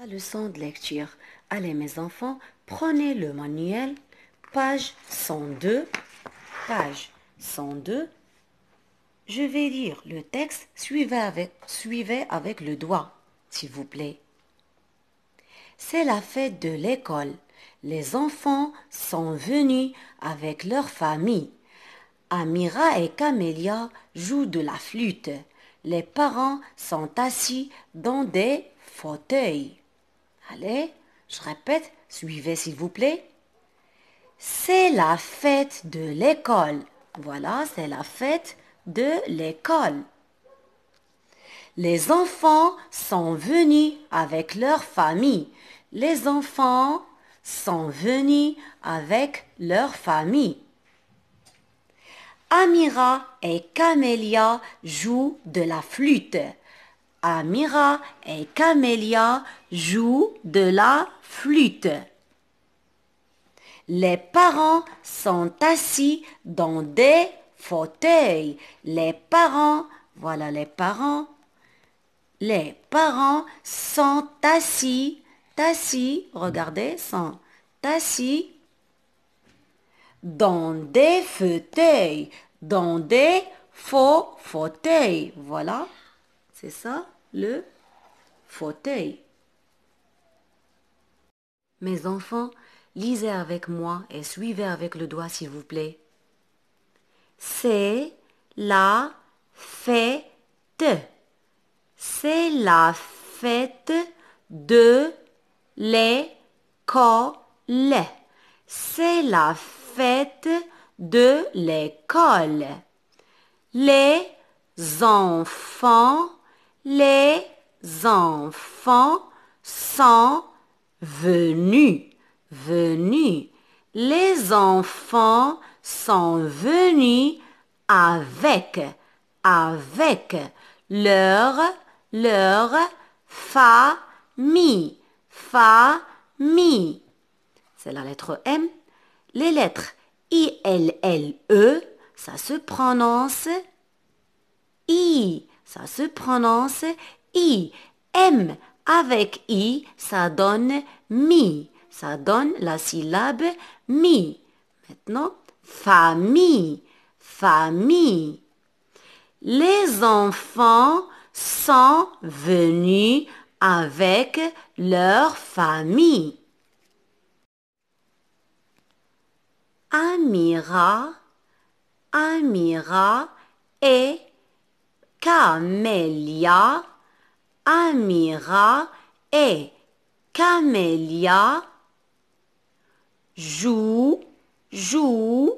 La leçon de lecture. Allez mes enfants, prenez le manuel, page 102, page 102. Je vais lire le texte, suivez avec, suivez avec le doigt, s'il vous plaît. C'est la fête de l'école. Les enfants sont venus avec leur famille. Amira et Camélia jouent de la flûte. Les parents sont assis dans des fauteuils. Allez, je répète, suivez s'il vous plaît. C'est la fête de l'école. Voilà, c'est la fête de l'école. Les enfants sont venus avec leur famille. Les enfants sont venus avec leur famille. Amira et Camélia jouent de la flûte. Amira et Camélia jouent de la flûte. Les parents sont assis dans des fauteuils. Les parents, voilà les parents. Les parents sont assis, assis, regardez, sont assis dans des fauteuils, dans des faux fauteuils. Voilà, c'est ça le fauteuil. Mes enfants, lisez avec moi et suivez avec le doigt s'il vous plaît. C'est la fête. C'est la fête de l'école. C'est la fête de l'école. Les enfants les enfants sont venus. Venus. Les enfants sont venus avec, avec leur, leur Fa-mi. C'est la lettre M. Les lettres I, L, L, E, ça se prononce I ça se prononce I. M avec I, ça donne mi. Ça donne la syllabe mi. Maintenant, famille, famille. Les enfants sont venus avec leur famille. Amira, Amira est camélia, amira et camélia joue, joue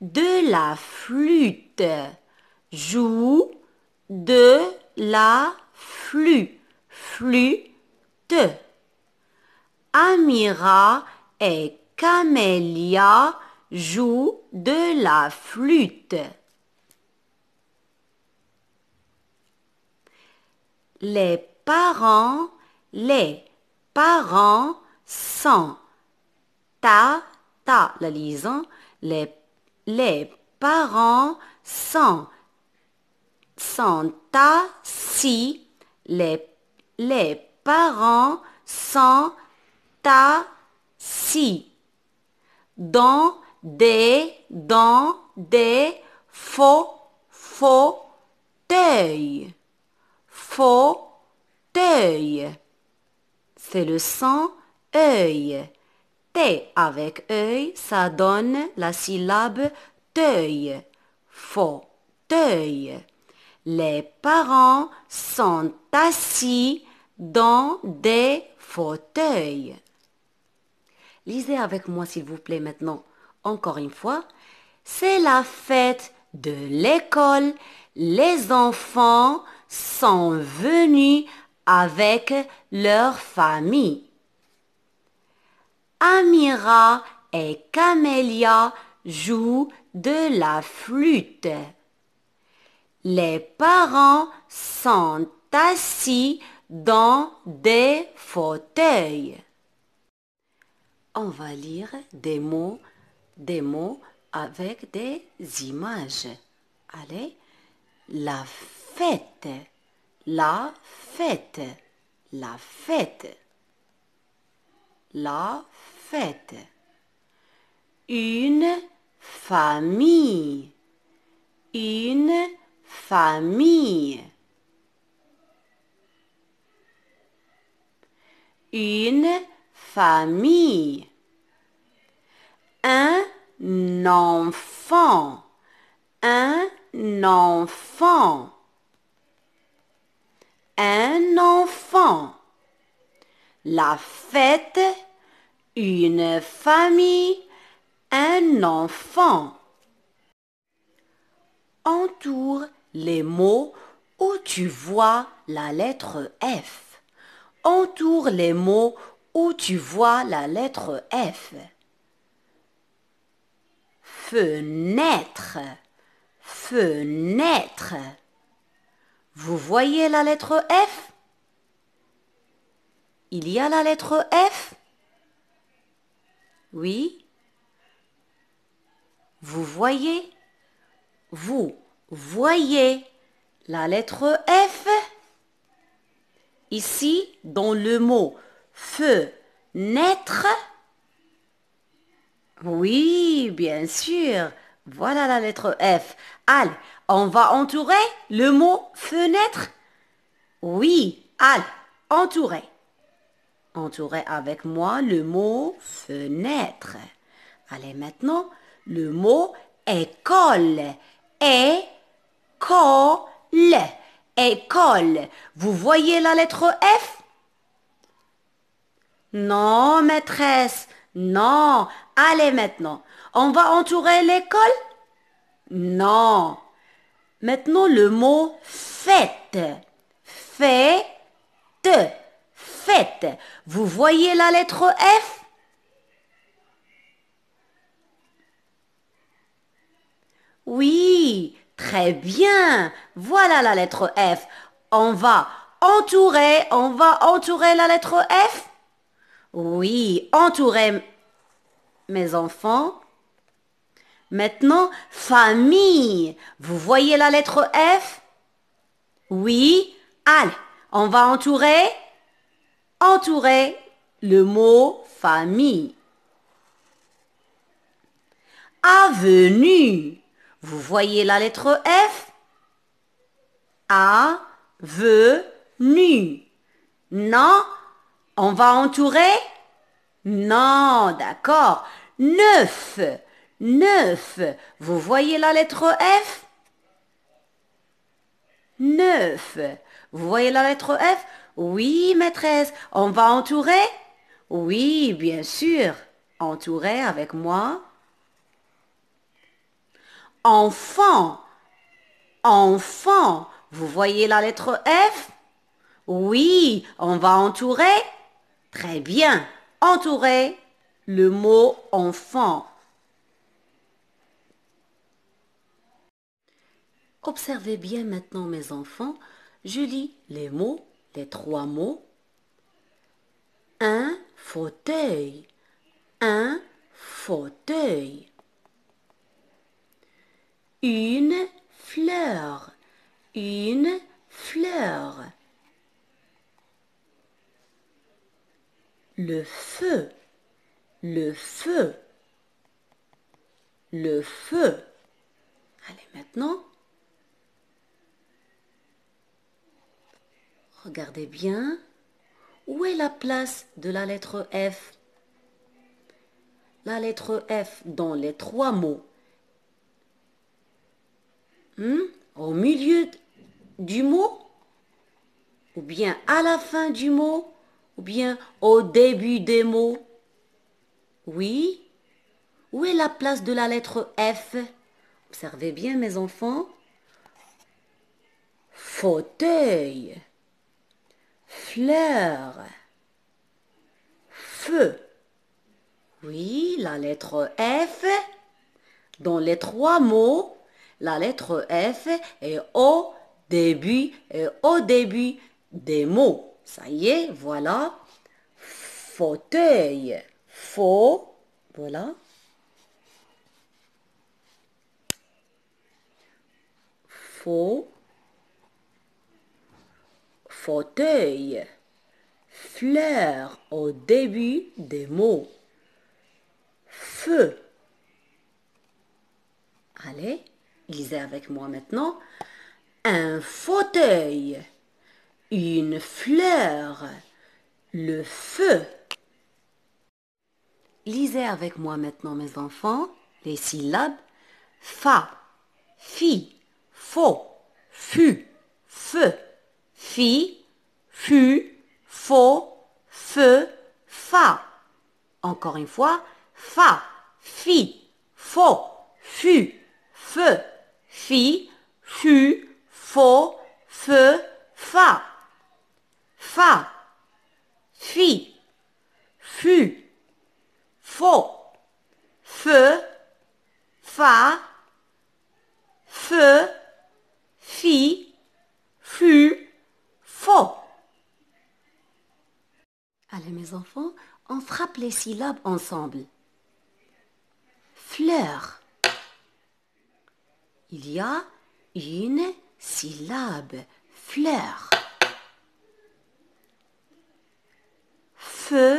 de la flûte, joue de la flûte, flûte. Amira et Camélia jouent de la flûte. les parents, les parents sont. Ta, ta, la liaison. Les, parents sont. ta, si. Les, les parents sont ta, si. Dans, des, dans, des, faux, faux teuils fauteuil. C'est le son œil. T avec œil, ça donne la syllabe teuil. Fauteuil. Les parents sont assis dans des fauteuils. Lisez avec moi s'il vous plaît maintenant. Encore une fois, c'est la fête de l'école. Les enfants sont venus avec leur famille. Amira et Camélia jouent de la flûte. Les parents sont assis dans des fauteuils. On va lire des mots, des mots avec des images. Allez, la fête, la fête, la fête, la fête. Une famille, une famille. Une famille. Un enfant, un enfant un enfant. La fête, une famille, un enfant. Entoure les mots où tu vois la lettre F. Entoure les mots où tu vois la lettre F. Fenêtre, fenêtre. Vous voyez la lettre F Il y a la lettre F Oui. Vous voyez Vous voyez la lettre F Ici, dans le mot feu, naître Oui, bien sûr. Voilà la lettre F. Allez, on va entourer le mot fenêtre Oui, allez, entourer. Entourer avec moi le mot fenêtre. Allez, maintenant, le mot école. École. École. Vous voyez la lettre F Non, maîtresse. Non. Allez maintenant. On va entourer l'école Non. Maintenant le mot fête. Fête. Fête. Vous voyez la lettre F Oui, très bien. Voilà la lettre F. On va entourer, on va entourer la lettre F. Oui, entourer mes enfants. Maintenant, famille. Vous voyez la lettre F Oui. Allez, on va entourer. Entourer le mot famille. Avenue. Vous voyez la lettre F A, Non, on va entourer Non, d'accord. Neuf. 9. Vous voyez la lettre F 9. Vous voyez la lettre F Oui, maîtresse. On va entourer Oui, bien sûr. Entourer avec moi. Enfant. Enfant. Vous voyez la lettre F Oui, on va entourer. Très bien. Entourer. Le mot enfant Observez bien maintenant mes enfants, je lis les mots, les trois mots. Un fauteuil, un fauteuil. Une fleur, une fleur. Le feu, le feu, le feu. Allez maintenant, Regardez bien. Où est la place de la lettre F La lettre F dans les trois mots. Hmm? Au milieu du mot Ou bien à la fin du mot Ou bien au début des mots Oui Où est la place de la lettre F Observez bien mes enfants. Fauteuil fleur, feu. Oui, la lettre F. Dans les trois mots, la lettre F est au début, est au début des mots. Ça y est, voilà. Fauteuil, faux, voilà. Faux fauteuil. Fleur au début des mots. Feu. Allez, lisez avec moi maintenant. Un fauteuil. Une fleur. Le feu. Lisez avec moi maintenant mes enfants les syllabes fa, fi, faux, fu, feu fi, fu, fo, fe, fa. Encore une fois, fa, fi, fo, fu, fe, fi, fu, fo, fe, fa. Fa, fi, fu, fo, fe, fa, fe, fi, fu, faux. Allez mes enfants, on frappe les syllabes ensemble. Fleur. Il y a une syllabe. Fleur. Feu,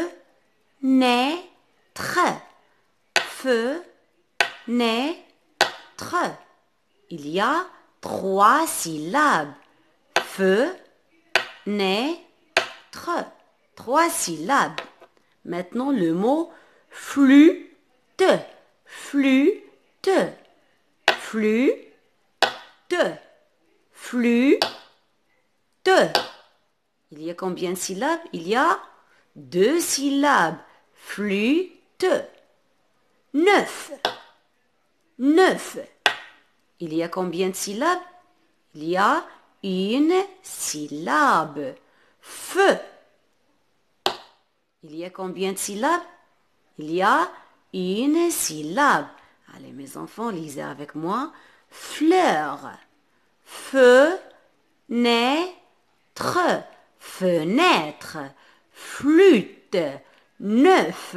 Tre. Feu, tre. Il y a trois syllabes. Feu, naître. Trois syllabes. Maintenant le mot flûte. te. Flu te. Il y a combien de syllabes Il y a deux syllabes. Flu te. Neuf. Neuf. Il y a combien de syllabes Il y a une syllabe. Feu. Il y a combien de syllabes Il y a une syllabe. Allez mes enfants, lisez avec moi. Fleur. Feu. Naître. Fenêtre. Flûte. Neuf.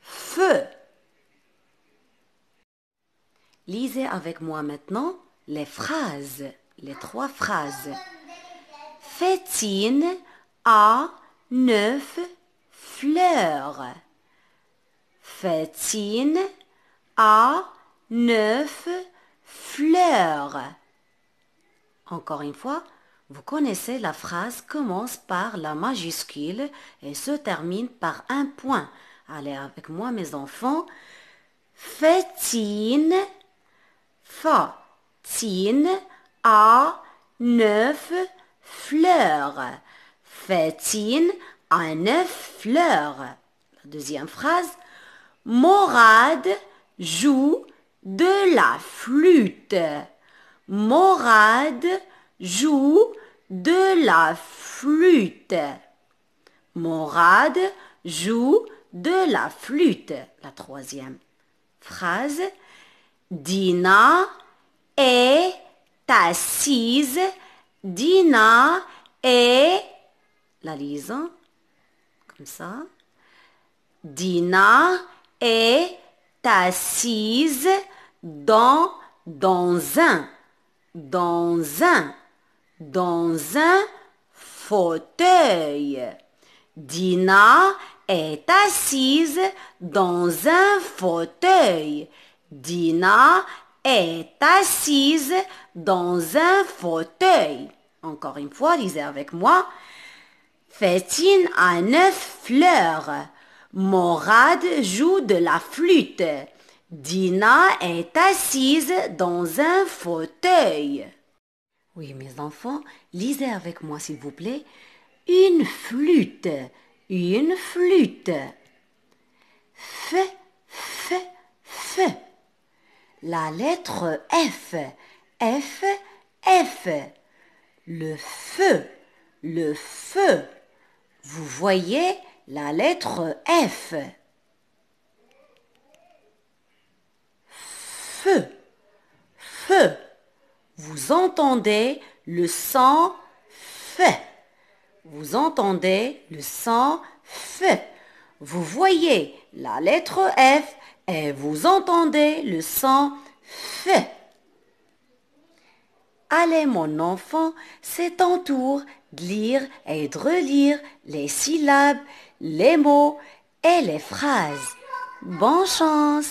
Feu. Lisez avec moi maintenant les phrases les trois phrases. Fétine a neuf fleurs. Fétine a neuf fleurs. Encore une fois, vous connaissez la phrase commence par la majuscule et se termine par un point. Allez avec moi mes enfants. Fétine, fa, a neuf fleurs. Fétine a neuf fleurs. La deuxième phrase. Morade joue de la flûte. Morade joue de la flûte. Morade joue de la flûte. La troisième phrase. Dina est Tassise, Dina et la lise, comme ça. Dina est assise dans, dans un, dans un, dans un fauteuil. Dina est assise dans un fauteuil. Dina est assise dans un fauteuil. Encore une fois, lisez avec moi. Fétine à neuf fleurs. Morad joue de la flûte. Dina est assise dans un fauteuil. Oui, mes enfants, lisez avec moi, s'il vous plaît. Une flûte, une flûte. Feu, feu, feu. La lettre F, F, F. Le feu, le feu. Vous voyez la lettre F. Feu, feu. Vous entendez le sang feu ». Vous entendez le sang feu ». Vous voyez la lettre F et vous entendez le son fait. Allez mon enfant, c'est ton tour de lire et de relire les syllabes, les mots et les phrases. Bonne chance